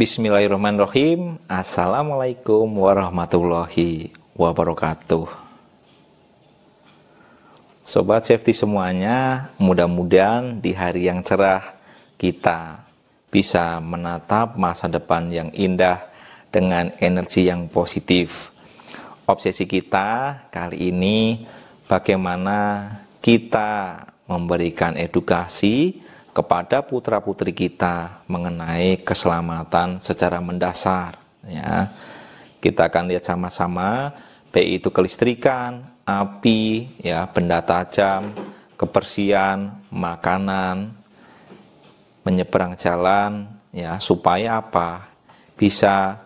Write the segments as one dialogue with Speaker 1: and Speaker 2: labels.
Speaker 1: Bismillahirrahmanirrahim. Assalamualaikum warahmatullahi wabarakatuh. Sobat safety semuanya, mudah-mudahan di hari yang cerah kita bisa menatap masa depan yang indah dengan energi yang positif. Obsesi kita kali ini bagaimana kita memberikan edukasi kepada putra-putri kita mengenai keselamatan secara mendasar ya. Kita akan lihat sama-sama baik itu kelistrikan, api, ya, benda tajam, kebersihan, makanan, menyeberang jalan ya supaya apa? Bisa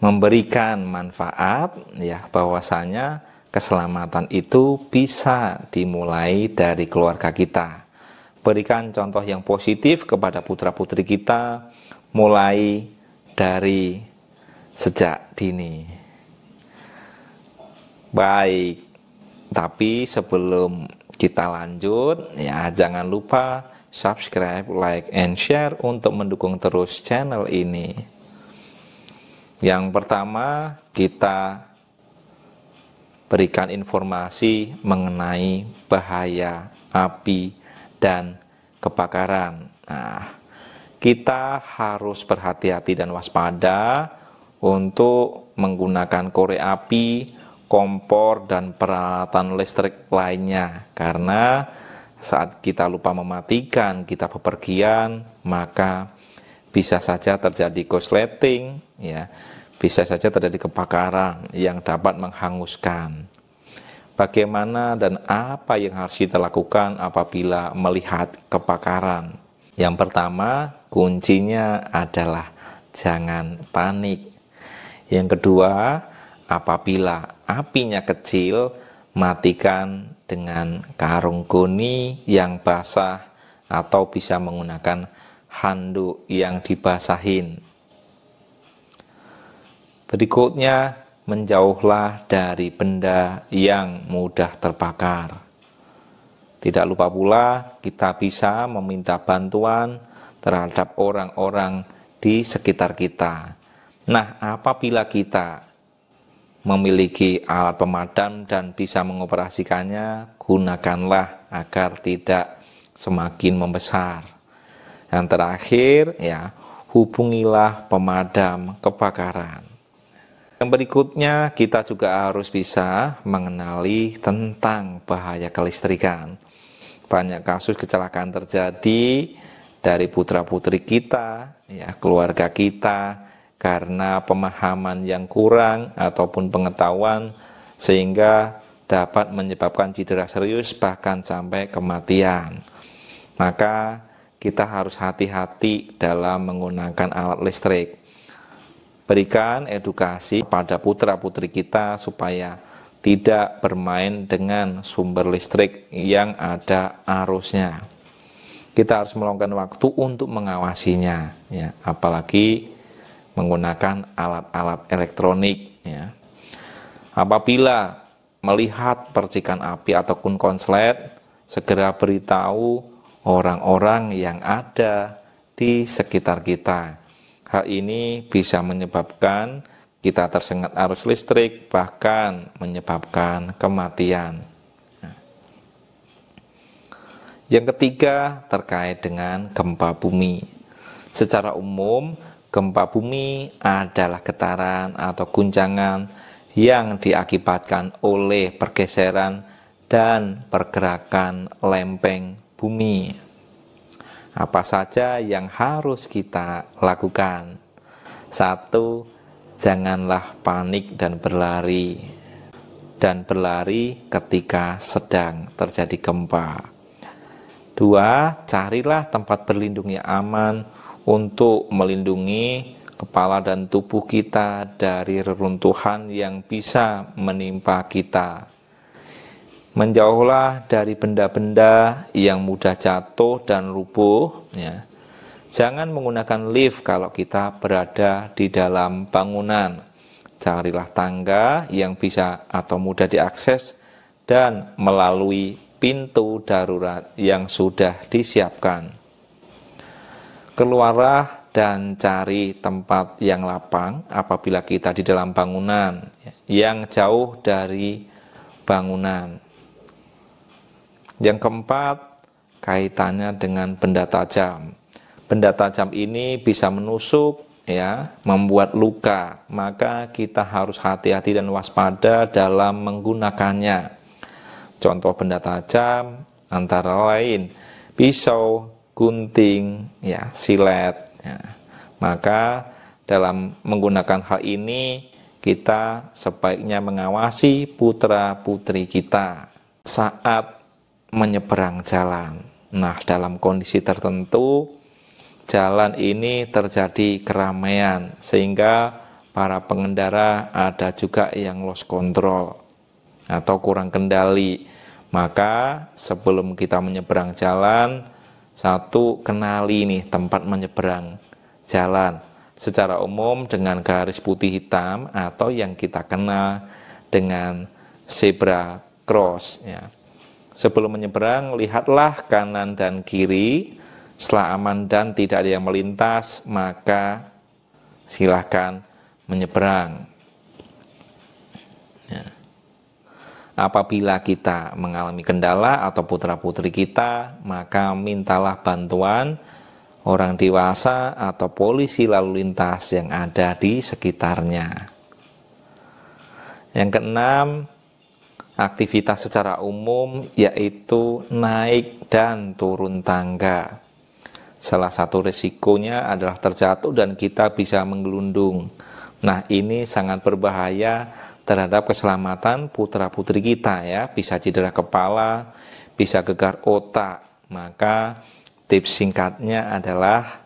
Speaker 1: memberikan manfaat ya bahwasanya keselamatan itu bisa dimulai dari keluarga kita. Berikan contoh yang positif kepada putra-putri kita mulai dari sejak dini. Baik. Tapi sebelum kita lanjut, ya jangan lupa subscribe, like, and share untuk mendukung terus channel ini. Yang pertama, kita berikan informasi mengenai bahaya api dan kebakaran. Nah, kita harus berhati-hati dan waspada untuk menggunakan korek api, kompor, dan peralatan listrik lainnya karena saat kita lupa mematikan, kita bepergian, maka bisa saja terjadi korsleting, ya, bisa saja terjadi kebakaran yang dapat menghanguskan bagaimana dan apa yang harus kita lakukan apabila melihat kepakaran? Yang pertama, kuncinya adalah jangan panik. Yang kedua, apabila apinya kecil, matikan dengan karung goni yang basah atau bisa menggunakan handuk yang dibasahin. Berikutnya, menjauhlah dari benda yang mudah terbakar. Tidak lupa pula kita bisa meminta bantuan terhadap orang-orang di sekitar kita. Nah, apabila kita memiliki alat pemadam dan bisa mengoperasikannya, gunakanlah agar tidak semakin membesar. Yang terakhir, ya, hubungilah pemadam kebakaran. Yang berikutnya, kita juga harus bisa mengenali tentang bahaya kelistrikan. Banyak kasus kecelakaan terjadi dari putra-putri kita, ya, keluarga kita, karena pemahaman yang kurang ataupun pengetahuan, sehingga dapat menyebabkan cedera serius, bahkan sampai kematian. Maka, kita harus hati-hati dalam menggunakan alat listrik Berikan edukasi pada putra-putri kita supaya tidak bermain dengan sumber listrik yang ada arusnya. Kita harus meluangkan waktu untuk mengawasinya, ya, apalagi menggunakan alat-alat elektronik. Ya. Apabila melihat percikan api ataupun konslet, segera beritahu orang-orang yang ada di sekitar kita Hal ini bisa menyebabkan kita tersengat arus listrik, bahkan menyebabkan kematian. Yang ketiga, terkait dengan gempa bumi. Secara umum, gempa bumi adalah getaran atau guncangan yang diakibatkan oleh pergeseran dan pergerakan lempeng bumi apa saja yang harus kita lakukan. Satu, janganlah panik dan berlari, dan berlari ketika sedang terjadi gempa. Dua, carilah tempat berlindung yang aman untuk melindungi kepala dan tubuh kita dari reruntuhan yang bisa menimpa kita. Menjauhlah dari benda-benda yang mudah jatuh dan rubuh. Ya. Jangan menggunakan lift kalau kita berada di dalam bangunan. Carilah tangga yang bisa atau mudah diakses dan melalui pintu darurat yang sudah disiapkan. Keluarlah dan cari tempat yang lapang apabila kita di dalam bangunan ya, yang jauh dari bangunan. Yang keempat, kaitannya dengan benda tajam. Benda tajam ini bisa menusuk, ya, membuat luka. Maka kita harus hati-hati dan waspada dalam menggunakannya. Contoh benda tajam antara lain pisau, gunting, ya, silet. Ya. Maka dalam menggunakan hal ini kita sebaiknya mengawasi putra-putri kita saat menyeberang jalan. Nah, dalam kondisi tertentu jalan ini terjadi keramaian sehingga para pengendara ada juga yang lost control atau kurang kendali. Maka sebelum kita menyeberang jalan, satu kenali nih tempat menyeberang jalan secara umum dengan garis putih hitam atau yang kita kenal dengan zebra cross ya. Sebelum menyeberang, lihatlah kanan dan kiri. Setelah aman dan tidak ada yang melintas, maka silahkan menyeberang. Ya. Apabila kita mengalami kendala atau putra-putri kita, maka mintalah bantuan orang dewasa atau polisi lalu lintas yang ada di sekitarnya. Yang keenam, aktivitas secara umum yaitu naik dan turun tangga. Salah satu risikonya adalah terjatuh dan kita bisa menggelundung. Nah, ini sangat berbahaya terhadap keselamatan putra-putri kita ya, bisa cedera kepala, bisa gegar otak. Maka tips singkatnya adalah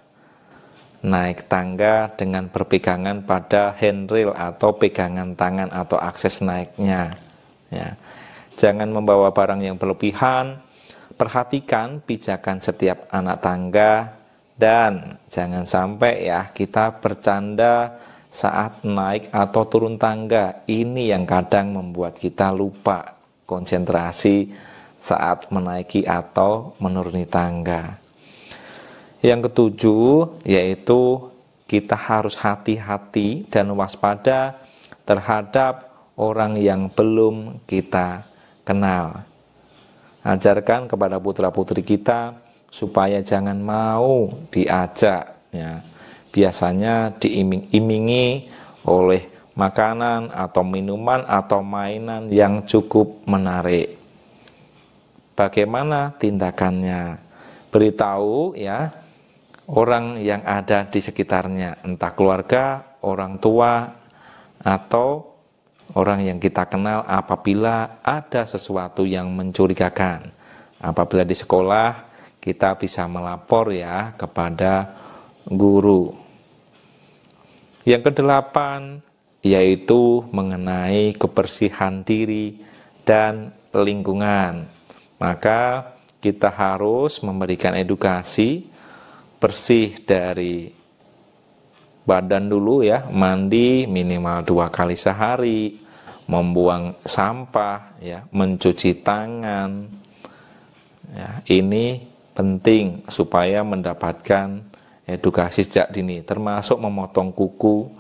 Speaker 1: naik tangga dengan perpegangan pada handrail atau pegangan tangan atau akses naiknya. Ya. Jangan membawa barang yang berlebihan, perhatikan pijakan setiap anak tangga, dan jangan sampai ya kita bercanda saat naik atau turun tangga. Ini yang kadang membuat kita lupa konsentrasi saat menaiki atau menuruni tangga. Yang ketujuh yaitu kita harus hati-hati dan waspada terhadap orang yang belum kita kenal. Ajarkan kepada putra-putri kita supaya jangan mau diajak ya. Biasanya diiming-imingi oleh makanan atau minuman atau mainan yang cukup menarik. Bagaimana tindakannya? Beritahu ya orang yang ada di sekitarnya, entah keluarga, orang tua, atau orang yang kita kenal apabila ada sesuatu yang mencurigakan. Apabila di sekolah kita bisa melapor ya kepada guru. Yang kedelapan yaitu mengenai kebersihan diri dan lingkungan. Maka kita harus memberikan edukasi bersih dari badan dulu ya, mandi minimal dua kali sehari, membuang sampah, ya, mencuci tangan. Ya, ini penting supaya mendapatkan edukasi sejak dini, termasuk memotong kuku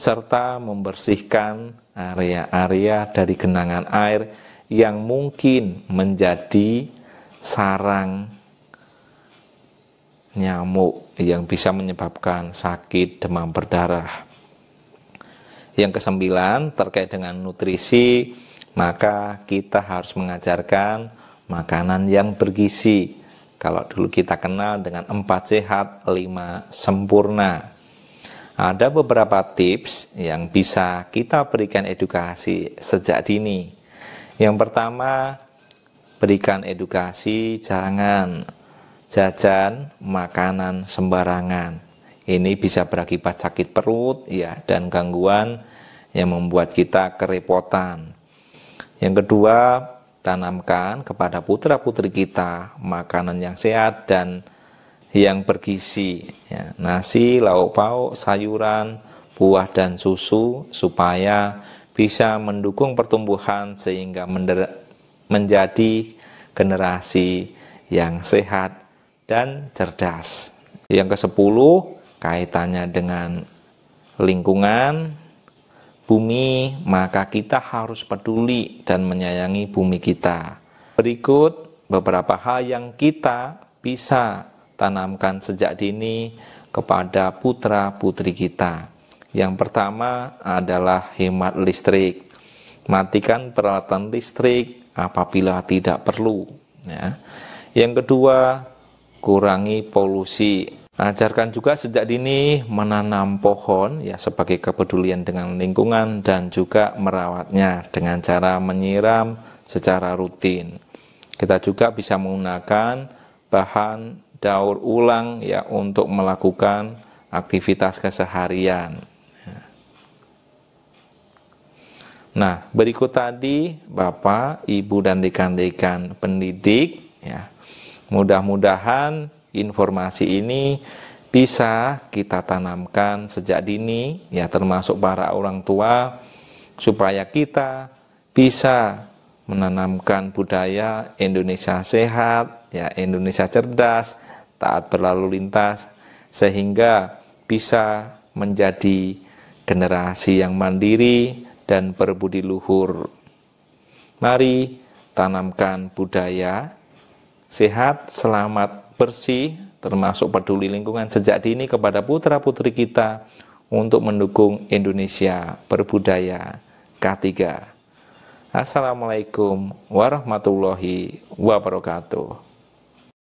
Speaker 1: serta membersihkan area-area dari genangan air yang mungkin menjadi sarang nyamuk yang bisa menyebabkan sakit demam berdarah. Yang kesembilan terkait dengan nutrisi, maka kita harus mengajarkan makanan yang bergizi. Kalau dulu kita kenal dengan empat sehat, lima sempurna. Ada beberapa tips yang bisa kita berikan edukasi sejak dini. Yang pertama, berikan edukasi jangan jajan makanan sembarangan ini bisa berakibat sakit perut ya dan gangguan yang membuat kita kerepotan. Yang kedua, tanamkan kepada putra-putri kita makanan yang sehat dan yang bergizi, ya, nasi, lauk pauk, sayuran, buah dan susu supaya bisa mendukung pertumbuhan sehingga menjadi generasi yang sehat dan cerdas. Yang ke-10, kaitannya dengan lingkungan bumi, maka kita harus peduli dan menyayangi bumi kita. Berikut beberapa hal yang kita bisa tanamkan sejak dini kepada putra-putri kita. Yang pertama adalah hemat listrik. Matikan peralatan listrik apabila tidak perlu. Ya. Yang kedua, kurangi polusi Ajarkan juga sejak dini menanam pohon ya sebagai kepedulian dengan lingkungan dan juga merawatnya dengan cara menyiram secara rutin. Kita juga bisa menggunakan bahan daur ulang ya untuk melakukan aktivitas keseharian. Nah, berikut tadi Bapak, Ibu dan rekan-rekan pendidik ya. Mudah-mudahan informasi ini bisa kita tanamkan sejak dini ya termasuk para orang tua supaya kita bisa menanamkan budaya Indonesia sehat ya Indonesia cerdas taat berlalu lintas sehingga bisa menjadi generasi yang mandiri dan berbudi luhur. Mari tanamkan budaya sehat, selamat, bersih termasuk peduli lingkungan sejak dini kepada putra-putri kita untuk mendukung Indonesia berbudaya K3. Assalamualaikum warahmatullahi wabarakatuh.